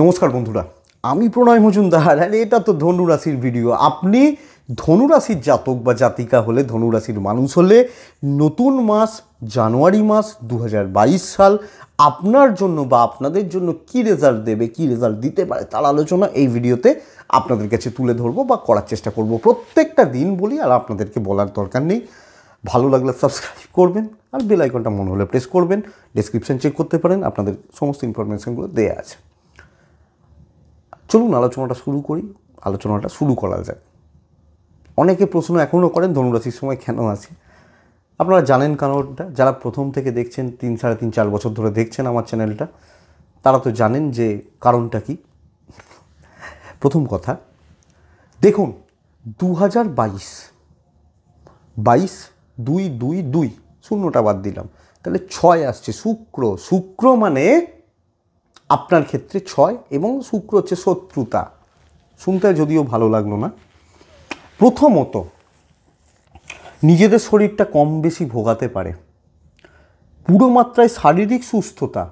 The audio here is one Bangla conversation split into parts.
নমস্কার বন্ধুরা আমি প্রণয় মজুমদার আর এটা তো ধনুরাশির ভিডিও আপনি ধনুরাশির জাতক বা জাতিকা হলে ধনুরাশির মানুষ হলে নতুন মাস জানুয়ারি মাস দু সাল আপনার জন্য বা আপনাদের জন্য কি রেজাল্ট দেবে কি রেজাল্ট দিতে পারে তার আলোচনা এই ভিডিওতে আপনাদের কাছে তুলে ধরবো বা করার চেষ্টা করব প্রত্যেকটা দিন বলি আর আপনাদেরকে বলার দরকার নেই ভালো লাগলে সাবস্ক্রাইব করবেন আর বেলাইকনটা মনে হলে প্রেস করবেন ডিসক্রিপশান চেক করতে পারেন আপনাদের সমস্ত ইনফরমেশানগুলো দেওয়া আছে চলুন আলোচনাটা শুরু করি আলোচনাটা শুরু করা যাক অনেকে প্রশ্ন এখনও করেন ধনুরাশির সময় কেন আছে আপনারা জানেন কারণটা যারা প্রথম থেকে দেখছেন তিন সাড়ে তিন চার বছর ধরে দেখছেন আমার চ্যানেলটা তারা তো জানেন যে কারণটা কি প্রথম কথা দেখুন দু হাজার বাইশ বাইশ দুই দুই দুই শূন্যটা বাদ দিলাম তাহলে ছয় আসছে শুক্র শুক্র মানে আপনার ক্ষেত্রে ছয় এবং শুক্র হচ্ছে শত্রুতা শুনতে যদিও ভালো লাগলো না প্রথমত নিজেদের শরীরটা কম বেশি ভোগাতে পারে পুরো মাত্রায় শারীরিক সুস্থতা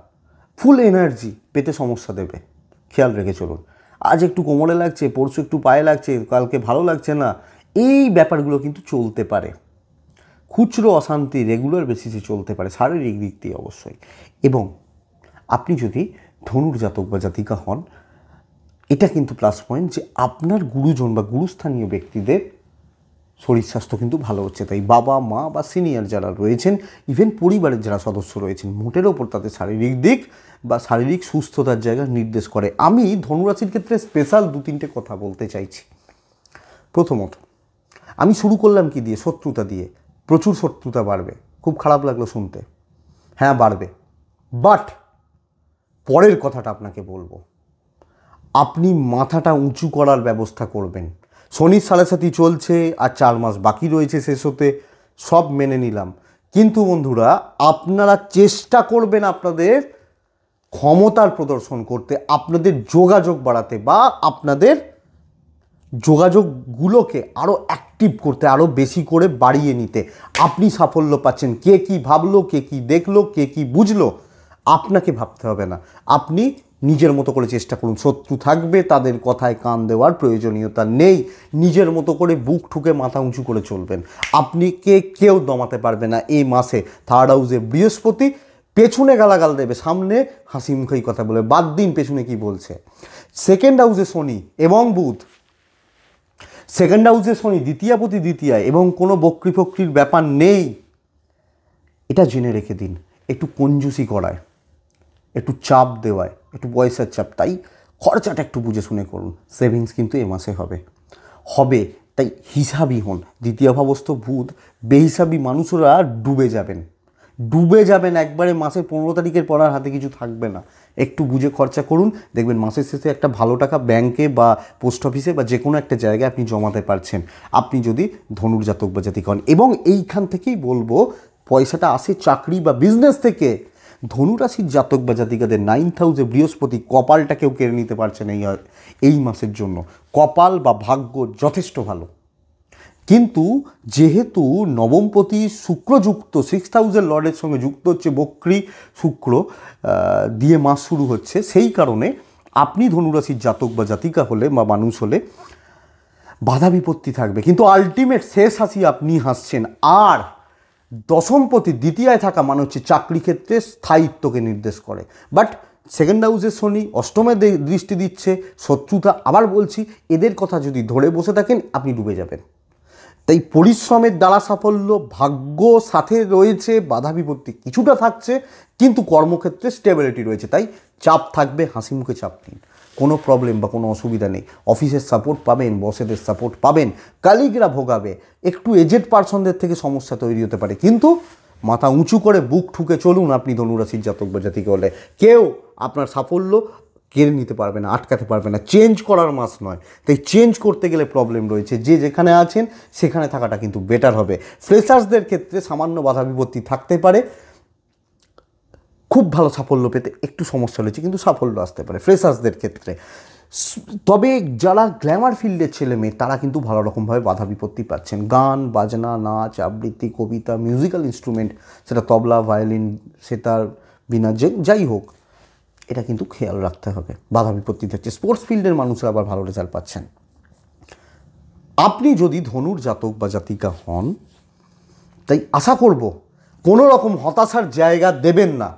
ফুল এনার্জি পেতে সমস্যা দেবে খেয়াল রেখে চলুন আজ একটু কোমরে লাগছে পরশু একটু পায়ে লাগছে কালকে ভালো লাগছে না এই ব্যাপারগুলো কিন্তু চলতে পারে খুচরো অশান্তি রেগুলার বেসিসে চলতে পারে শারীরিক দিক দিয়ে অবশ্যই এবং আপনি যদি ধনুর জাতক বা জাতিকা হন এটা কিন্তু প্লাস পয়েন্ট যে আপনার গুরুজন বা গুরুস্থানীয় ব্যক্তিদের শরীর স্বাস্থ্য কিন্তু ভালো হচ্ছে তাই বাবা মা বা সিনিয়র যারা রয়েছেন ইভেন পরিবারের যারা সদস্য রয়েছেন মোটের ওপর তাদের শারীরিক দিক বা শারীরিক সুস্থতার জায়গা নির্দেশ করে আমি ধনুরাশির ক্ষেত্রে স্পেশাল দু তিনটে কথা বলতে চাইছি প্রথমত আমি শুরু করলাম কি দিয়ে শত্রুতা দিয়ে প্রচুর শত্রুতা বাড়বে খুব খারাপ লাগলো শুনতে হ্যাঁ বাড়বে বাট পরের কথাটা আপনাকে বলবো আপনি মাথাটা উঁচু করার ব্যবস্থা করবেন শনির সাথে চলছে আর চার মাস বাকি রয়েছে শেষ হতে সব মেনে নিলাম কিন্তু বন্ধুরা আপনারা চেষ্টা করবেন আপনাদের ক্ষমতার প্রদর্শন করতে আপনাদের যোগাযোগ বাড়াতে বা আপনাদের যোগাযোগগুলোকে আরও অ্যাক্টিভ করতে আরও বেশি করে বাড়িয়ে নিতে আপনি সাফল্য পাচ্ছেন কে কি ভাবলো কে কি দেখলো কে কি বুঝলো আপনাকে ভাবতে হবে না আপনি নিজের মতো করে চেষ্টা করুন শত্রু থাকবে তাদের কথায় কান দেওয়ার প্রয়োজনীয়তা নেই নিজের মতো করে বুক ঠুকে মাথা উঁচু করে চলবেন আপনি কে কেউ দমাতে পারবে না এই মাসে থার্ড হাউসে বৃহস্পতি পেছনে গালাগাল দেবে সামনে হাসি মুখেই কথা বলে বাদ দিন পেছনে কি বলছে সেকেন্ড হাউসে শনি এবং বুধ সেকেন্ড হাউসে শনি দ্বিতীয়া প্রতি দ্বিতীয়া এবং কোনো বক্রি ফক্রির ব্যাপার নেই এটা জেনে রেখে দিন একটু কঞ্জুসি করায় একটু চাপ দেওয়ায় একটু পয়সার চাপ তাই খরচাটা একটু বুঝে শুনে করুন সেভিংস কিন্তু এ মাসে হবে হবে তাই হিসাবই হন দ্বিতীয় ভাবস্থ ভূত বেহিসাবি মানুষরা ডুবে যাবেন ডুবে যাবেন একবারে মাসের পনেরো তারিখের পর আর হাতে কিছু থাকবে না একটু বুঝে খরচা করুন দেখবেন মাসের শেষে একটা ভালো টাকা ব্যাংকে বা পোস্ট অফিসে বা যে কোনো একটা জায়গায় আপনি জমাতে পারছেন আপনি যদি ধনুর্জাতক বা জাতিক হন এবং এইখান থেকেই বলবো পয়সাটা আসে চাকরি বা বিজনেস থেকে ধনুরাশির জাতক বা জাতিকাদের নাইন্থ হাউসে বৃহস্পতি কপালটা কেউ কেড়ে নিতে পারছেন এই এই মাসের জন্য কপাল বা ভাগ্য যথেষ্ট ভালো কিন্তু যেহেতু নবমপতি শুক্রযুক্ত সিক্স থাউজেন্ড লর্ডের সঙ্গে যুক্ত হচ্ছে বক্রি শুক্র দিয়ে মাস শুরু হচ্ছে সেই কারণে আপনি ধনুরাশির জাতক বা জাতিকা হলে বা মানুষ হলে বাধা বিপত্তি থাকবে কিন্তু আলটিমেট শেষ হাসি আপনি হাসছেন আর দশমপতি দ্বিতীয়ায় থাকা মানে হচ্ছে চাকরি ক্ষেত্রে স্থায়িত্বকে নির্দেশ করে বাট সেকেন্ড হাউসের শনি অষ্টমে দৃষ্টি দিচ্ছে শত্রুতা আবার বলছি এদের কথা যদি ধরে বসে থাকেন আপনি ডুবে যাবেন তাই পরিশ্রমের দ্বারা সাফল্য ভাগ্য সাথে রয়েছে বাধা বিপত্তি কিছুটা থাকছে কিন্তু কর্মক্ষেত্রে স্টেবিলিটি রয়েছে তাই চাপ থাকবে হাসি মুখে চাপ নিন কোনো প্রবলেম বা কোনো অসুবিধা নেই অফিসের সাপোর্ট পাবেন বসেদের সাপোর্ট পাবেন কালিগরা ভোগাবে একটু এজেড পার্সনদের থেকে সমস্যা তৈরি হতে পারে কিন্তু মাথা উঁচু করে বুক ঠুকে চলুন আপনি ধনুরাশির জাতক বা জাতিকে হলে কেউ আপনার সাফল্য কেড়ে নিতে পারবে না আটকাতে পারবে না চেঞ্জ করার মাস নয় তাই চেঞ্জ করতে গেলে প্রবলেম রয়েছে যে যেখানে আছেন সেখানে থাকাটা কিন্তু বেটার হবে ফ্রেশার্সদের ক্ষেত্রে সামান্য বাধা বিপত্তি থাকতে পারে খুব ভালো সাফল্য পেতে একটু সমস্যা রয়েছে কিন্তু সাফল্য আসতে পারে ফ্রেশার্সদের ক্ষেত্রে তবে যারা গ্ল্যামার ফিল্ডের ছেলে মেয়ে তারা কিন্তু ভালো রকমভাবে বাধা বিপত্তি পাচ্ছেন গান বাজনা নাচ আবৃত্তি কবিতা মিউজিক্যাল ইনস্ট্রুমেন্ট সেটা তবলা ভায়োলিন সেতার বিনা যে যাই হোক এটা কিন্তু খেয়াল রাখতে হবে বাধা বিপত্তি থাকছে স্পোর্টস ফিল্ডের মানুষরা আবার ভালো রেজাল্ট পাচ্ছেন আপনি যদি ধনুর জাতক বা জাতিকা হন তাই আশা করব কোনো রকম হতাশার জায়গা দেবেন না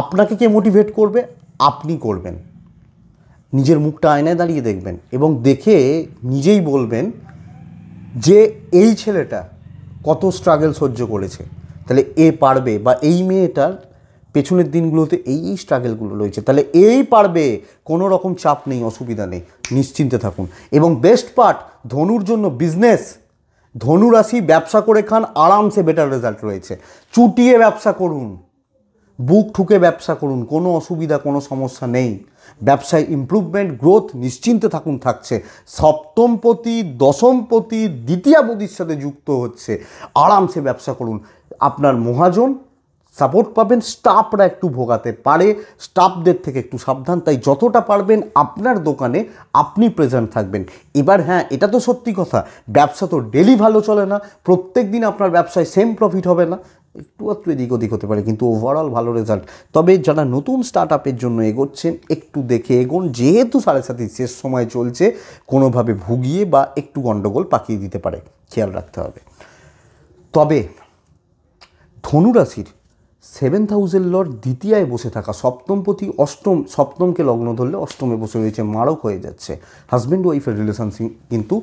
আপনাকে কে মোটিভেট করবে আপনি করবেন নিজের মুখটা আয়নায় দাঁড়িয়ে দেখবেন এবং দেখে নিজেই বলবেন যে এই ছেলেটা কত স্ট্রাগল সহ্য করেছে তাহলে এ পারবে বা এই মেয়েটার পেছনের দিনগুলোতে এই এই স্ট্রাগেলগুলো রয়েছে তাহলে এই পারবে কোনো রকম চাপ নেই অসুবিধা নেই নিশ্চিন্তে থাকুন এবং বেস্ট পার্ট ধনুর জন্য বিজনেস ধনুরাশি ব্যবসা করে খান আরামসে বেটার রেজাল্ট রয়েছে চুটিয়ে ব্যবসা করুন বুক ঠুকে ব্যবসা করুন কোনো অসুবিধা কোনো সমস্যা নেই ব্যবসায় ইম্প্রুভমেন্ট গ্রোথ নিশ্চিন্তে থাকুন থাকছে সপ্তমপতি দশমপতি দ্বিতীয়াপতির সাথে যুক্ত হচ্ছে আরামসে ব্যবসা করুন আপনার মহাজন সাপোর্ট পাবেন স্টাফরা একটু ভোগাতে পারে স্টাফদের থেকে একটু সাবধান তাই যতটা পারবেন আপনার দোকানে আপনি প্রেজেন্ট থাকবেন এবার হ্যাঁ এটা তো সত্যি কথা ব্যবসা তো ডেলি ভালো চলে না প্রত্যেক দিন আপনার ব্যবসায় সেম প্রফিট হবে না একটু একটু এদিক ওদিক হতে পারে কিন্তু ওভারঅল ভালো রেজাল্ট তবে যারা নতুন স্টার্ট আপের জন্য এগোচ্ছেন একটু দেখে এগোন যেহেতু সাড়ে সাথে শেষ সময় চলছে কোনোভাবে ভুগিয়ে বা একটু গণ্ডগোল পাকিয়ে দিতে পারে খেয়াল রাখতে হবে তবে ধনুরাশির সেভেন থাউজেন্ড লর দ্বিতীয়ায় বসে থাকা সপ্তম প্রতি অষ্টম সপ্তমকে লগ্ন ধরলে অষ্টমে বসে রয়েছে মারক হয়ে যাচ্ছে হাজব্যান্ড ওয়াইফের রিলেশনশিপ কিন্তু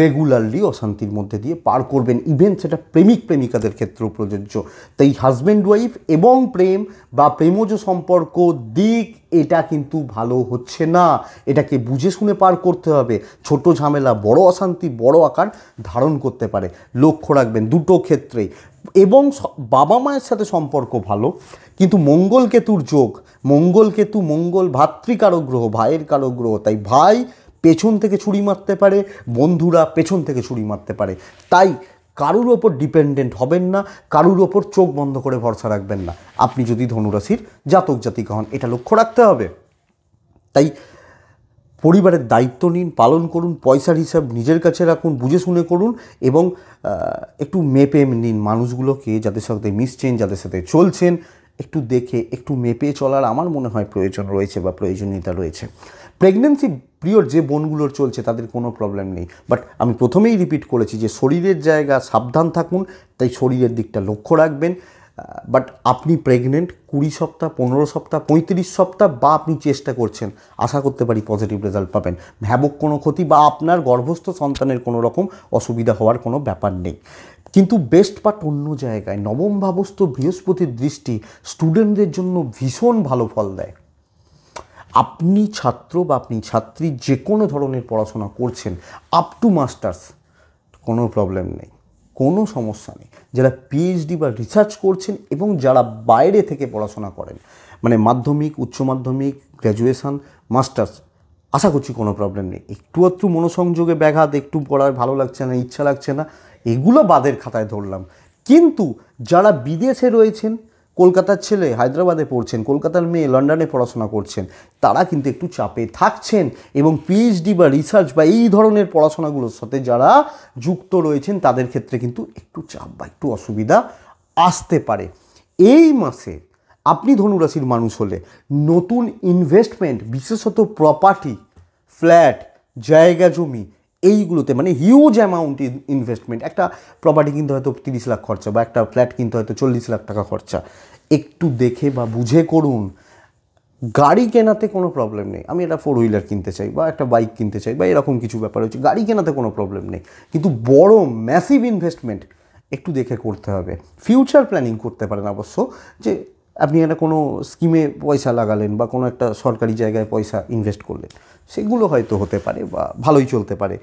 রেগুলারলি অশান্তির মধ্যে দিয়ে পার করবেন ইভেন সেটা প্রেমিক প্রেমিকাদের ক্ষেত্রেও প্রযোজ্য তাই হাজব্যান্ড ওয়াইফ এবং প্রেম বা প্রেমজ সম্পর্ক দিক এটা কিন্তু ভালো হচ্ছে না এটাকে বুঝে শুনে পার করতে হবে ছোট ঝামেলা বড় অশান্তি বড় আকার ধারণ করতে পারে লক্ষ্য রাখবেন দুটো ক্ষেত্রেই এবং বাবা মায়ের সাথে সম্পর্ক ভালো কিন্তু মঙ্গল কেতুর যোগ মঙ্গল কেতু মঙ্গল ভাতৃকারক গ্রহ ভাইয়ের কারক গ্রহ তাই ভাই পেছন থেকে ছুরি মারতে পারে বন্ধুরা পেছন থেকে ছুরি মারতে পারে তাই কারুর ওপর ডিপেন্ডেন্ট হবেন না কারুর ওপর চোখ বন্ধ করে ভরসা রাখবেন না আপনি যদি ধনুরাশির জাতক জাতিকা হন এটা লক্ষ্য রাখতে হবে তাই পরিবারের দায়িত্ব নিন পালন করুন পয়সার হিসাব নিজের কাছে রাখুন বুঝে শুনে করুন এবং একটু মেপে নিন মানুষগুলোকে যাদের সাথে মিশছেন যাদের সাথে চলছেন একটু দেখে একটু মেপে চলার আমার মনে হয় প্রয়োজন রয়েছে বা প্রয়োজনীয়তা রয়েছে প্রেগনেন্সি প্রিয়র যে বোনগুলোর চলছে তাদের কোনো প্রবলেম নেই বাট আমি প্রথমেই রিপিট করেছি যে শরীরের জায়গা সাবধান থাকুন তাই শরীরের দিকটা লক্ষ্য রাখবেন বাট আপনি প্রেগনেন্ট কুড়ি সপ্তাহ পনেরো সপ্তাহ পঁয়ত্রিশ সপ্তাহ বা আপনি চেষ্টা করছেন আশা করতে পারি পজিটিভ রেজাল্ট পাবেন ভ্যাবক কোনো ক্ষতি বা আপনার গর্ভস্থ সন্তানের কোনো রকম অসুবিধা হওয়ার কোনো ব্যাপার নেই কিন্তু বেস্ট পার্ট অন্য জায়গায় নবম ভাবস্থ বৃহস্পতির দৃষ্টি স্টুডেন্টদের জন্য ভীষণ ভালো ফল দেয় আপনি ছাত্র বা আপনি ছাত্রী যে কোনো ধরনের পড়াশোনা করছেন আপ টু মাস্টার্স কোনো প্রবলেম নেই কোনো সমস্যা নেই যারা পিএইচডি বা রিসার্চ করছেন এবং যারা বাইরে থেকে পড়াশোনা করেন মানে মাধ্যমিক উচ্চ মাধ্যমিক গ্র্যাজুয়েশান মাস্টার্স আশা করছি কোনো প্রবলেম নেই একটু একটু মনোসংযোগে ব্যাঘাত একটু পড়ায় ভালো লাগছে না ইচ্ছা লাগছে না এগুলো বাদের খাতায় ধরলাম কিন্তু যারা বিদেশে রয়েছেন কলকাতার ছেলে হায়দ্রাবাদে পড়ছেন কলকাতার মেয়ে লন্ডনে পড়াশোনা করছেন তারা কিন্তু একটু চাপে থাকছেন এবং পিএইচডি বা রিসার্চ বা এই ধরনের পড়াশোনাগুলোর সাথে যারা যুক্ত রয়েছেন তাদের ক্ষেত্রে কিন্তু একটু চাপ বা একটু অসুবিধা আসতে পারে এই মাসে আপনি ধনুরাশির মানুষ হলে নতুন ইনভেস্টমেন্ট বিশেষত প্রপার্টি ফ্ল্যাট জায়গা জমি এইগুলোতে মানে হিউজ অ্যামাউন্ট ইনভেস্টমেন্ট একটা প্রপার্টি কিনতে হয়তো তিরিশ লাখ খরচা বা একটা ফ্ল্যাট কিনতে হয়তো চল্লিশ লাখ টাকা খরচা একটু দেখে বা বুঝে করুন গাড়ি কেনাতে কোনো প্রবলেম নেই আমি এটা ফোর হুইলার কিনতে চাই বা একটা বাইক কিনতে চাই বা এরকম কিছু ব্যাপার হচ্ছে গাড়ি কেনাতে কোনো প্রবলেম নেই কিন্তু বড় ম্যাসিভ ইনভেস্টমেন্ট একটু দেখে করতে হবে ফিউচার প্ল্যানিং করতে পারেন অবশ্য যে আপনি একটা কোনো স্কিমে পয়সা লাগালেন বা কোনো একটা সরকারি জায়গায় পয়সা ইনভেস্ট করলেন সেগুলো হয়তো হতে পারে বা ভালোই চলতে পারে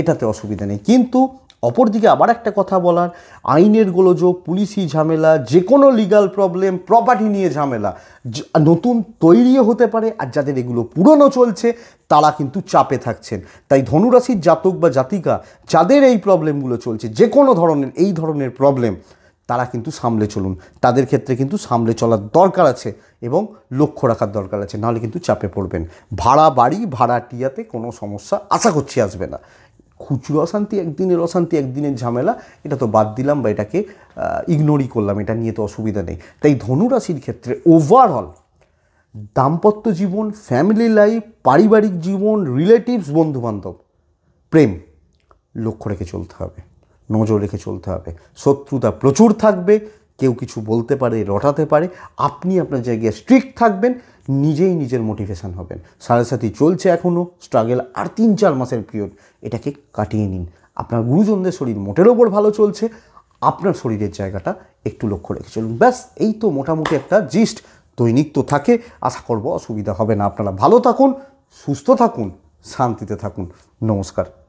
এটাতে অসুবিধা নেই কিন্তু অপরদিকে আবার একটা কথা বলার আইনের গোলযোগ পুলিশি ঝামেলা যে কোনো লিগাল প্রবলেম প্রপার্টি নিয়ে ঝামেলা নতুন তৈরিও হতে পারে আর যাদের এগুলো পুরনো চলছে তারা কিন্তু চাপে থাকছেন তাই ধনুরাশির জাতক বা জাতিকা যাদের এই প্রবলেমগুলো চলছে যে কোনো ধরনের এই ধরনের প্রবলেম তারা কিন্তু সামলে চলুন তাদের ক্ষেত্রে কিন্তু সামলে চলার দরকার আছে এবং লক্ষ্য রাখার দরকার আছে নাহলে কিন্তু চাপে পড়বেন ভাড়া বাড়ি ভাড়াটিয়াতে কোনো সমস্যা আশা করছি আসবে না খুচরো অশান্তি একদিনের অশান্তি একদিনের ঝামেলা এটা তো বাদ দিলাম বা এটাকে ইগনোরই করলাম এটা নিয়ে তো অসুবিধা নেই তাই ধনুরাশির ক্ষেত্রে ওভারঅল দাম্পত্য জীবন ফ্যামিলি লাইফ পারিবারিক জীবন রিলেটিভস বন্ধুবান্ধব প্রেম লক্ষ্য রেখে চলতে হবে নজর রেখে চলতে হবে শত্রুতা প্রচুর থাকবে কেউ কিছু বলতে পারে রটাতে পারে আপনি আপনার জায়গায় স্ট্রিক্ট থাকবেন নিজেই নিজের মোটিভেশান হবেন সাড়ে সাথে চলছে এখনও স্ট্রাগেল আর তিন চার মাসের পিরিয়ড এটাকে কাটিয়ে নিন আপনার গুরুজনদের শরীর মোটের ওপর ভালো চলছে আপনার শরীরের জায়গাটা একটু লক্ষ্য রেখে চলুন ব্যাস এই তো মোটামুটি একটা জিস্ট দৈনিক তো থাকে আশা করবো অসুবিধা হবে না আপনারা ভালো থাকুন সুস্থ থাকুন শান্তিতে থাকুন নমস্কার